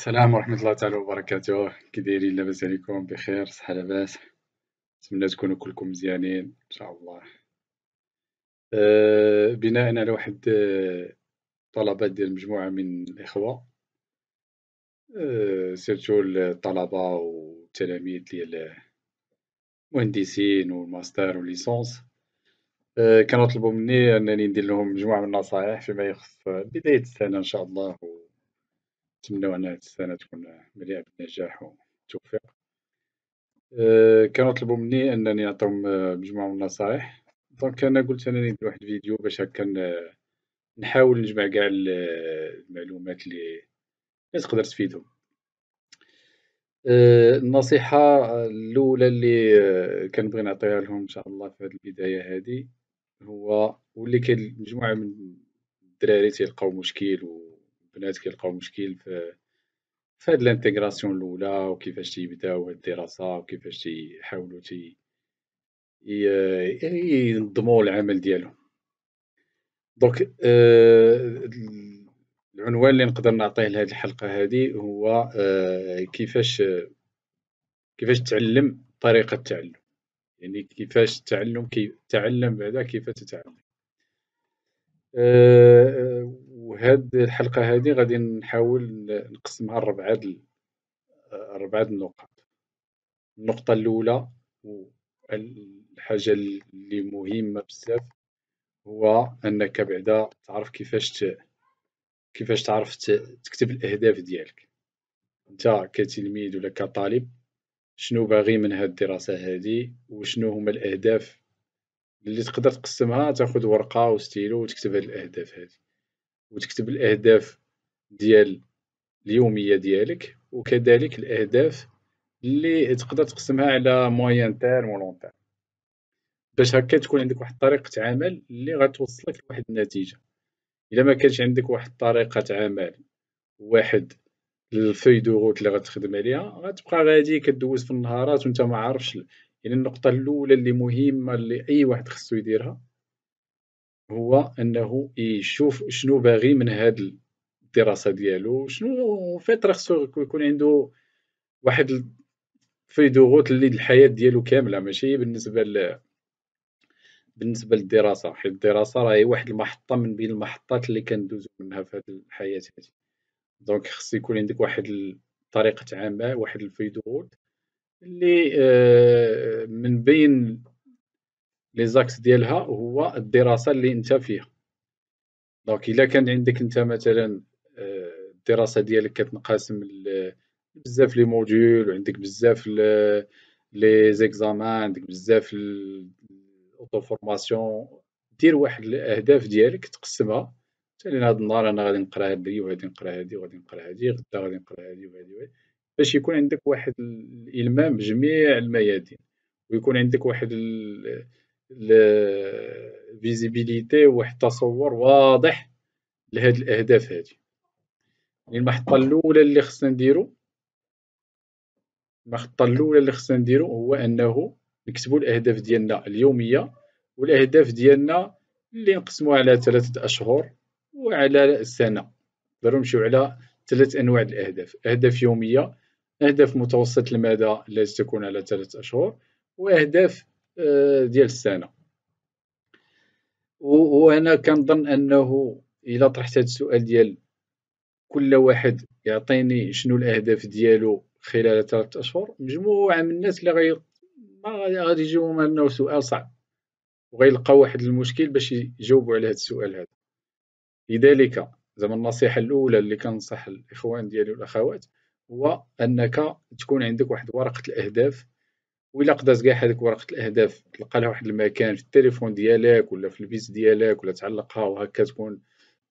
السلام ورحمة الله تعالى وبركاته كي دايرين لاباس عليكم بخير صحة لاباس نتمنى تكونوا كلكم مزيانين ان شاء الله آه، بناء على واحد آه، طلبة ديال مجموعة من الإخوة آه، سيرتو الطلبة والتلاميذ ديال المهندسين والماستر والليسونس أه كانوا طلبوا مني أنني ندير لهم مجموعة من النصائح فيما يخص بداية السنة إن شاء الله نتمنى ان هاد السنه تكون مليئه بالنجاح والتوفيق آه، كانوا طلبوا مني انني نعطيهم مجموعه من النصائح دونك انا قلت انني ندير واحد الفيديو باش هكا نحاول نجمع كاع المعلومات اللي تقدر تفيدهم آه، النصيحه الاولى اللي آه، كنبغي نعطيها لهم ان شاء الله في هذه البدايه هذه هو واللي كاين مجموعه من الدراري تيلقاو مشكل و البنات كيلقاو مشكل في في هاد لانتيغراسيون الاولى وكيفاش تيبداو هاد الدراسه وكيفاش تيحاولوا تي ينظموا العمل ديالهم دونك آه، العنوان اللي نقدر نعطيه لهذه الحلقه هذه هو آه، كيفاش كيفاش تعلم طريقه التعلم يعني كيفاش التعلم كي تعلم بعدا كيف تتعلم آه، هاد الحلقة هادي غادي نحاول نقسمها لربعة النقاط النقط النقطة الأولى الحاجة اللي مهمة بزاف هو أنك بعدا تعرف كيفاش ت... كيفاش تعرف ت... تكتب الأهداف ديالك أنت كتلميذ ولا كطالب شنو باغي من هاد الدراسة هادي وشنو هما الأهداف اللي تقدر تقسمها تاخد ورقة وستيلو وتكتب هاد الأهداف هادي وتكتب الاهداف ديال اليوميه ديالك وكذلك الاهداف اللي تقدر تقسمها على موين تيرم ولون تيرم باش هكا تكون عندك واحد طريقه عمل اللي غتوصلك لواحد النتيجه الا ما كانش عندك واحد طريقه عمل واحد الفي دو روت اللي غتخدم عليها غتبقى غادي كدوز في النهارات وانت ما عارفش يعني النقطه الاولى اللي مهمه اللي اي واحد خصو يديرها هو انه يشوف شنو باغي من هاد الدراسه ديالو شنو فيت خصو يكون عنده واحد في دوغوت اللي الحياه ديالو كامله ماشي بالنسبه ل بالنسبه للدراسه حيت الدراسه هي واحد المحطه من بين المحطات اللي كندوزو منها في هاد الحياه هذه دونك خص يكون عندك واحد طريقه عامه واحد الفيدوغوت اللي آه، من بين لي زاكس ديالها هو الدراسه اللي انت فيها دونك الا كان عندك انت مثلا آه، الدراسه ديالك كتنقسم بزاف لي موديول وعندك بزاف لي زيكزامان عندك بزاف الاوتو فورماسيون دير واحد الاهداف ديالك تقسمها مثلا هاد النهار انا غادي نقرا هادي وغادي نقرا هادي وغادي نقرا هادي غدا غادي نقرا هادي وهادي وهادي باش يكون عندك واحد الالمام بجميع الميادين ويكون عندك واحد فيزيبيليتي واحد التصور واضح لهاد الاهداف هادي المحطه الاولى اللي خصنا نديرو المحطه الاولى اللي خصنا نديرو هو انه نكتبوا الاهداف ديالنا اليوميه والاهداف ديالنا اللي نقسموها على ثلاثه اشهر وعلى سنه نقدروا نمشيو على ثلاث انواع الاهداف اهداف يوميه اهداف متوسط المدى التي تكون على ثلاثه اشهر واهداف آه، ديال السنه وهنا كنظن انه الا طرحت هذا السؤال ديال كل واحد يعطيني شنو الاهداف ديالو خلال ثلاثة اشهر مجموعه من الناس اللي غي ما غادي يجيوهم انه سؤال صعب وغيلقاو واحد المشكل باش يجاوبوا على هذا السؤال هذا لذلك زعما النصيحه الاولى اللي كنصح الاخوان ديالي والاخوات هو انك تكون عندك واحد ورقه الاهداف وإلا قدرت كاع هذيك ورقة الأهداف تلقى لها واحد المكان في التليفون ديالك ولا في البيس ديالك ولا تعلقها وهكا تكون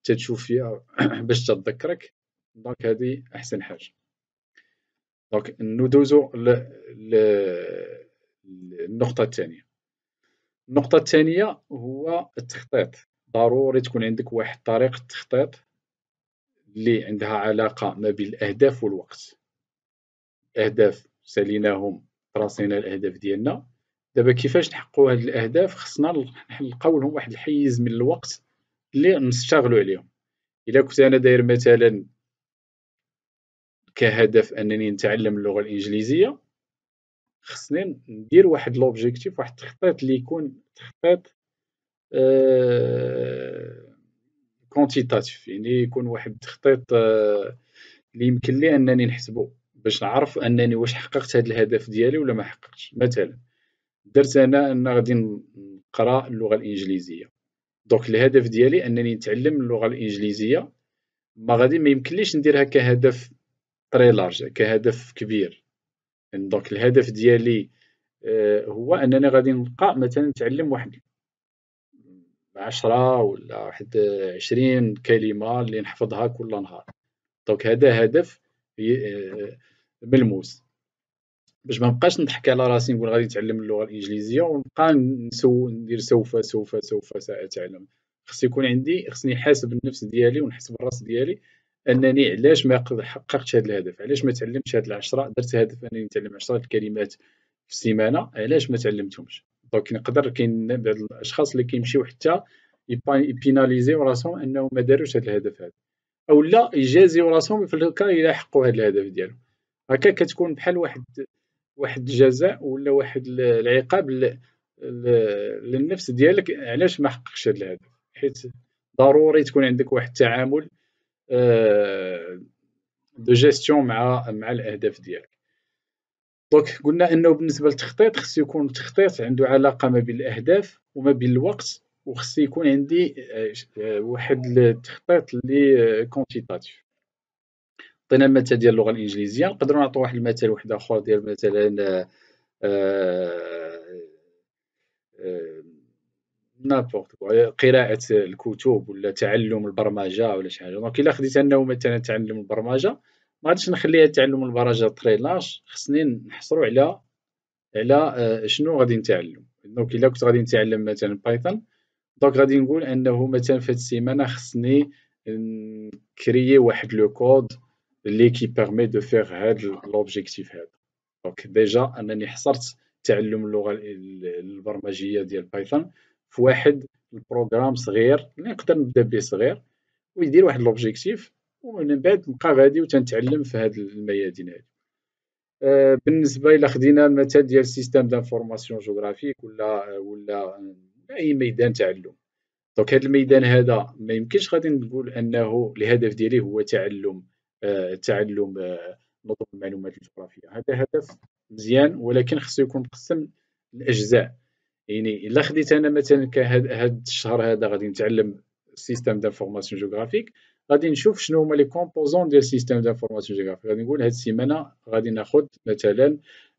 تتشوف فيها باش تتذكرك دونك هذه أحسن حاجة دونك ندوزو للنقطة الثانية النقطة الثانية هو التخطيط ضروري تكون عندك واحد طريقة تخطيط اللي عندها علاقة ما بين الأهداف والوقت أهداف ساليناهم راسنا الاهداف ديالنا دابا كيفاش نحققوا هاد الاهداف خصنا نلقاو لهم واحد الحيز من الوقت اللي نستغلوا عليهم الا كنت انا داير مثلا كهدف انني نتعلم اللغه الانجليزيه خصني ندير واحد لوبجيكتيف واحد التخطيط اللي يكون تخطيط كونتيتاتيف آه، يعني يكون واحد التخطيط آه، اللي يمكن لي انني نحسبه باش نعرف انني واش حققت هذا الهدف ديالي ولا ما حققتش مثلا درت انا ان غادي نقرا اللغه الانجليزيه دونك الهدف ديالي انني نتعلم اللغه الانجليزيه ما غادي ما يمكنليش نديرها كهدف تري لارج كهدف كبير دونك الهدف ديالي آه، هو انني غادي نلقى مثلا نتعلم واحد عشرة ولا واحد عشرين كلمة اللي نحفظها كل نهار دونك هذا هدف ملموس آه، باش ما نبقاش نضحك على راسي نقول غادي نتعلم اللغه الانجليزيه ونبقى نسو ندير سوف سوف سوف ساتعلم خص يكون عندي خصني نحاسب النفس ديالي ونحسب الراس ديالي انني علاش ما حققتش هذا الهدف علاش ما تعلمتش هاد العشره درت هدف انني نتعلم عشرة الكلمات في السيمانه علاش ما تعلمتهمش دونك نقدر كاين بعض الاشخاص اللي كيمشيو حتى يبيناليزيو راسهم انهم ما داروش هذا الهدف هذا او لا يجازيو راسهم في الكا الى حقوا هذا الهدف ديالهم هكا كتكون بحال واحد واحد الجزاء ولا واحد العقاب للنفس ديالك علاش ما حققش هذا الهدف حيت ضروري تكون عندك واحد التعامل دو آه، جيستيون مع مع الاهداف ديالك دونك قلنا انه بالنسبه للتخطيط خصو يكون التخطيط عنده علاقه ما بين الاهداف وما بين الوقت وخصي يكون عندي آه، واحد التخطيط لي كونتيتاتيف آه، عطينا المثال ديال اللغه الانجليزيه نقدروا نعطوا واحد المثال واحد اخر ديال مثلا نابورت آه، قراءة الكتب ولا تعلم البرمجة ولا شي حاجة دونك إلا خديت أنه مثلا تعلم البرمجة ما غاديش نخليها تعلم البرمجة تري لاش خصني نحصرو على على شنو غادي نتعلم دونك إلا كنت غادي نتعلم مثلا بايثون دونك غادي نقول انه مثلا في هاد السيمانه خصني نكريي واحد لو كود اللي كي بيرمي دو فيغ هاد لوبجيكتيف هذا دونك ديجا انني حصرت تعلم اللغه البرمجيه ديال بايثون في واحد البروغرام صغير اللي نقدر نبدا به صغير ويدير واحد لوبجيكتيف ومن بعد نبقى غادي وتنتعلم في هاد الميادين هادي آه، بالنسبه الى خدينا المثال ديال سيستم دانفورماسيون جغرافيك ولا ولا اي ميدان تعلم دونك هذا الميدان هذا ما يمكنش غادي نقول انه الهدف ديالي هو تعلم آه تعلم آه نظم المعلومات الجغرافيه هذا هدف مزيان ولكن خصو يكون مقسم لاجزاء يعني الا خديت انا مثلا كهاد هاد الشهر هذا غادي نتعلم سيستم دانفورماسيون جيوغرافيك غادي نشوف شنو هما لي كومبوزون ديال سيستم دانفورماسيون جيوغرافيك غادي نقول هاد السيمانه غادي ناخذ مثلا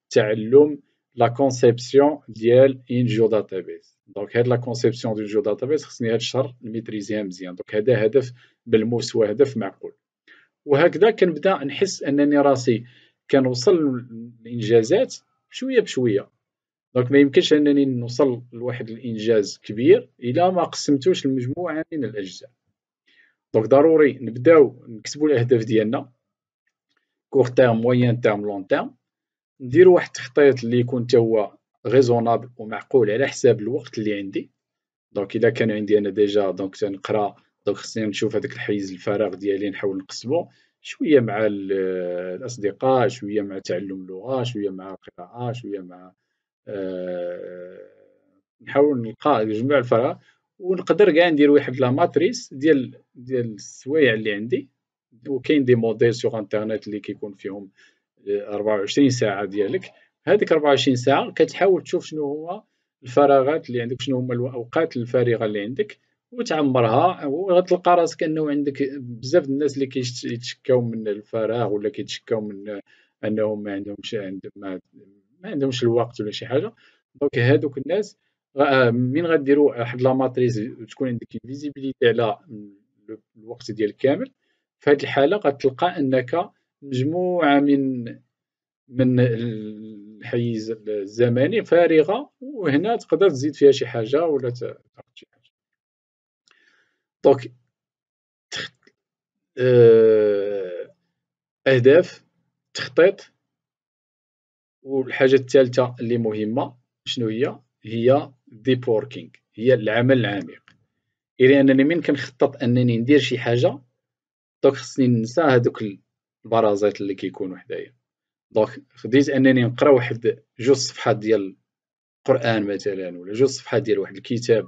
تعلم لا كونسيبسيون ديال ان داتابيز دونك هاد لا كونسيبسيون دو جو داتابيس خصني هاد الشهر نميتريزيها مزيان دونك هذا هدف ملموس وهدف معقول وهكذا كنبدا نحس انني راسي كنوصل للانجازات شويه بشويه دونك ما يمكنش انني نوصل لواحد الانجاز كبير الا ما قسمتوش المجموعه من الاجزاء دونك ضروري نبداو نكتبوا الاهداف ديالنا كور تيرم موين تيرم لون تيرم ندير واحد التخطيط اللي يكون حتى هو ريزونابل ومعقول على حساب الوقت اللي عندي دونك الا كان عندي انا ديجا دونك تنقرا دونك خصني نشوف هذاك الحيز الفراغ ديالي نحاول نقسمو شويه مع آه، الاصدقاء شويه مع تعلم اللغه شويه مع القراءه شويه مع أه نحاول نلقى نجمع الفراغ ونقدر كاع ندير واحد لا ماتريس ديال ديال السوايع اللي عندي وكاين دي موديل سوغ انترنت اللي كيكون فيهم 24 آه، ساعه ديالك هذيك 24 ساعه كتحاول تشوف شنو هو الفراغات اللي عندك شنو هما الاوقات الفارغه اللي عندك وتعمرها وغتلقى راسك انه عندك بزاف الناس اللي كيتشكاو من الفراغ ولا كيتشكاو من انهم ما عندهمش عندهم ما, عندهمش الوقت ولا شي حاجه دونك هادوك الناس آه، من غديروا واحد لا ماتريز تكون عندك فيزيبيليتي على الوقت ديالك كامل في هذه الحاله غتلقى انك مجموعه من من الحيز الزمني فارغه وهنا تقدر تزيد فيها شي حاجه ولا تاخذ شي حاجه دونك آه، اهداف تخطيط والحاجه الثالثه اللي مهمه شنو هي هي ديب ووركينغ هي العمل العميق يعني انني من كنخطط انني ندير شي حاجه دونك خصني ننسى هذوك البرازيط اللي كيكونوا حدايا دونك خديت انني نقرا واحد جوج صفحات ديال القران مثلا ولا جوج صفحات ديال واحد الكتاب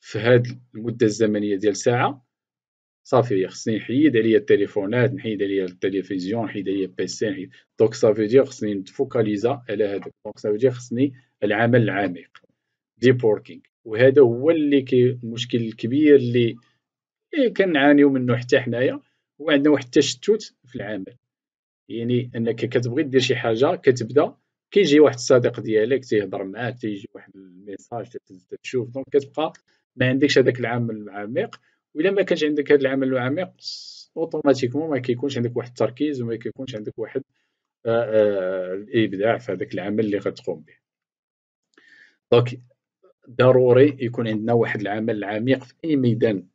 في هاد المده الزمنيه ديال ساعه صافي خصني نحيد عليا التليفونات نحيد عليا التلفزيون نحيد عليا البيسي نحيد دونك صافي دي خصني نتفوكاليزا على هذاك دونك صافي دي خصني العمل العميق ديب ووركينغ وهذا هو اللي كي المشكل الكبير اللي إيه، كنعانيو منه حتى حنايا وعندنا واحد التشتت في العمل يعني انك كتبغي دير شي حاجه كتبدا كيجي واحد الصديق ديالك تيهضر معاك تيجي واحد الميساج تشوف دونك كتبقى ما عندكش هذاك العامل العميق وإلا ما كانش عندك هذا العمل العميق اوتوماتيكمون ما كيكونش عندك واحد التركيز وما كيكونش عندك واحد آه، آه، الابداع في هذاك العمل اللي غتقوم به دونك ضروري يكون عندنا واحد العمل العميق في اي ميدان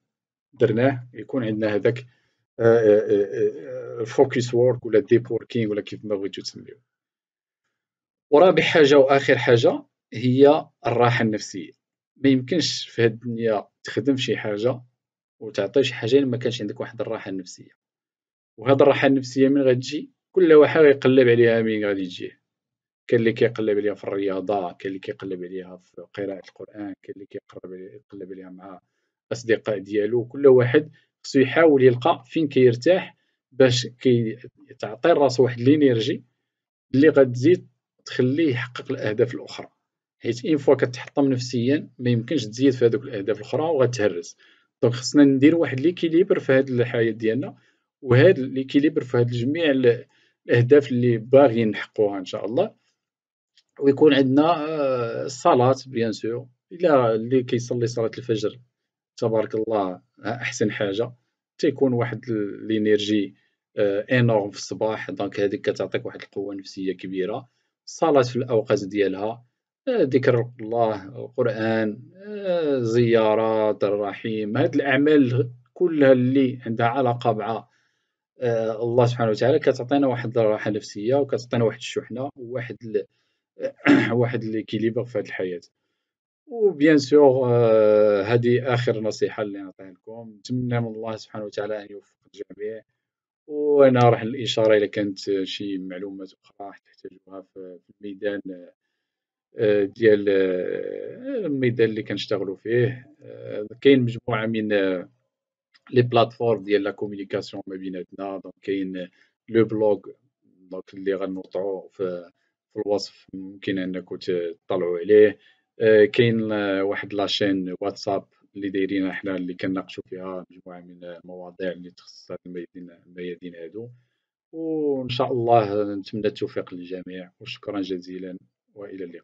درناه يكون عندنا هذاك الفوكس آه، وورك آه، آه، ولا الديب ووركينغ ولا كيف ما بغيتو تسميو ورابع حاجه واخر حاجه هي الراحه النفسيه ما يمكنش في هاد الدنيا تخدم شي حاجه وتعطي شي حاجه ما كانش عندك واحد الراحه النفسيه وهاد الراحه النفسيه من غتجي كل واحد غيقلب عليها من غادي تجي كاين اللي كيقلب عليها في الرياضه كاين اللي كيقلب عليها في قراءه القران كاين اللي كيقلب عليها مع الاصدقاء ديالو كل واحد خصو يحاول يلقى فين كيرتاح باش كيتعطي لراسو واحد لينيرجي اللي غتزيد تخليه يحقق الاهداف الاخرى حيت اين فوا كتحطم نفسيا ما يمكنش تزيد في هذوك الاهداف الاخرى وغتهرس دونك خصنا ندير واحد ليكيليبر في هذه الحياه ديالنا وهذا ليكيليبر في هذه جميع الاهداف اللي باغيين نحققوها ان شاء الله ويكون عندنا الصلاه آه، بيان سور الا اللي كيصلي صلاه الفجر تبارك الله احسن حاجه تيكون واحد الانرجي آه، انورم في الصباح دونك هذيك كتعطيك واحد القوه نفسيه كبيره الصلاه في الاوقات ديالها آه، ذكر الله القران آه، زيارات الرحيم هاد الاعمال كلها اللي عندها علاقه مع الله سبحانه وتعالى كتعطينا واحد الراحه نفسيه وكتعطينا واحد الشحنه وواحد ال... واحد ليكيليبر في هاد الحياه وبيان سور هادي اخر نصيحه اللي نعطيها ونتمنى من الله سبحانه وتعالى أن يوفق الجميع وأنا راح الاشاره إلى كانت شي معلومات أخرى راح تحتاجوها في الميدان آه، ديال آه، الميدان اللي كنشتغلوا فيه آه، كاين مجموعة من لي بلاتفورم ديال لا كوميونيكاسيون ما بيناتنا دونك كاين لو بلوغ دونك اللي غنوضعو في في الوصف ممكن انكم تطلعوا عليه كاين واحد لاشين واتساب اللي دايرينها حنا اللي كنناقشوا فيها مجموعه من المواضيع اللي تخص الميادين الميادين هادو وان شاء الله نتمنى التوفيق للجميع وشكرا جزيلا والى اللقاء